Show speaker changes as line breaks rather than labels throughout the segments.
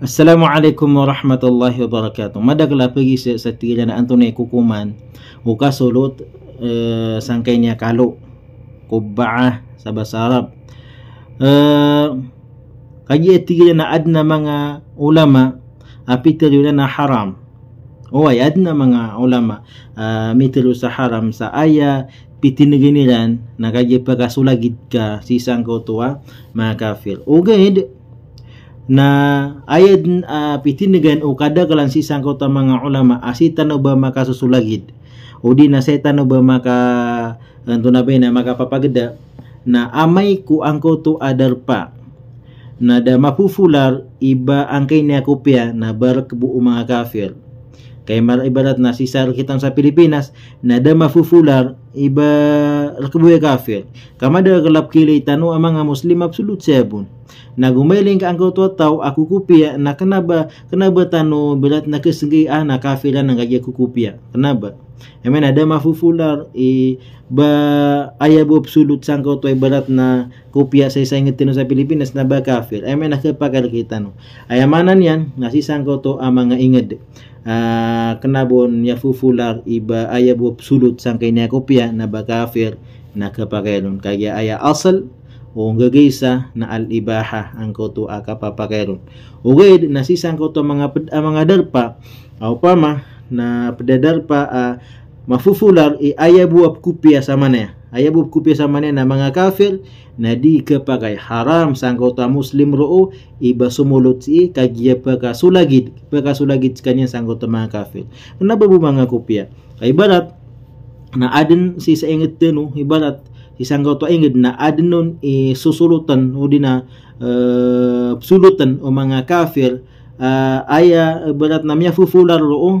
Assalamualaikum warahmatullahi wabarakatuh. Madagla pagi sa sa antune kukuman uka solut, e, eh, sangkainya kalo kubaah sa bahasa eh, kaya tiyan na adna mga ulama api tiyan na haram riwayat ng mga ulama uh, ah, mitulu sa haram sa aya pitiniginiran nakagipagasulagid ka sisang kautuwa mga kafir ugad na ayad uh, ah, pitinigan o kada kalan sisang kauta mga ulama asitan ba makasusulagid o di na setan ba maka tunabay na makapapagda na amay ku ang kautu adar na da mapufular iba ang kanya kopya na barak mga kafir Kay maraibalat na si sar kitang sa Pilipinas na da mafufular iba rakabuya kafir. Kamada kalap kili tanu ang mga Muslim absolute sebon. Nagumailing gumayling ka ang kutwataw a kukupiya na kanaba kanaba tano bilat na kisigi ah na kafila na gaya kukupiya kanaba Amen ada mafufular i ba ayabob sulut sang kau tuai na kupia saya saya ingetin sa Pilipinas na ba kafir. Amen nak pakal kita no. Ayamanan yan nasi sang kau to Ah, ah kenabon ya fufular iba ayabob sulut sang kainya kupia na ba kafir na kapakalon kaya ayah asal Uga gaysa na al-ibaha ang koto aka papakaron. Ugay nasisang koto mga ang ah, mga darpa aw pama na pedadarpa uh, ah, mafufular i ayabu kupia sa mana. Ayabu kupia sa mana na mga kafir na di kapagay haram sang kota muslim roo iba sumulot si kagya pagkasulagid pagkasulagid kanya sang kota mga kafir. Nababu ano mga kupia. Kay barat na adin si sa ingat no oh, ibarat isang gato ingid na adnon isusulutan o di na uh, sulutan o mga kafir uh, aya eh, barat na miya fufular roo oh.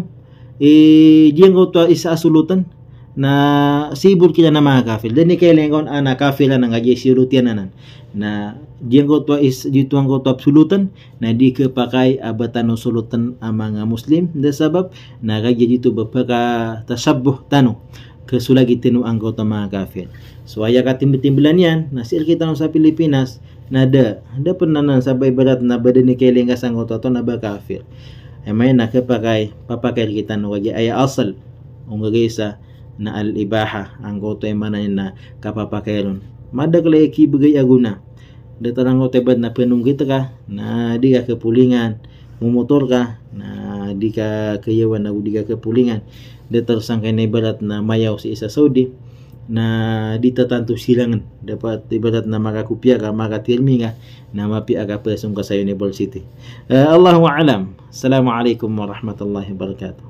e eh, diyang gato isa sulutan na sibul kila na mga kafir dani kay lengon ana ah, kafir na nga sirutian anan na diyang ko to is dituang ko to absolutan na di ka pakai abatan o sulutan ang mga muslim da sabab na kaya dito bapaka tasabuh tanong kesulagitinu anggota mga kafir. So aya ka yan, nasil kita sa Pilipinas, nada, ada penanan sabay berat na bada ni keling kas anggota to na ba kafir. nakapakai, papakai kita nu kaya ay asal, ungagay sa na al-ibaha, anggota emana manan na kapapakayon. Madaklay kibagay aguna, datang anggota bad na penung kita ka, na di ka kepulingan, memotor ka, na di ka kayawan na di ka kapulingan detar sang kay nebalat na mayaw si isa Saudi na ditatanto silangan dapat ibadat na makakupya ka makatilmi nga na mapi aga pa sung kasayon ni City uh, eh, Allahu alam assalamu warahmatullahi wabarakatuh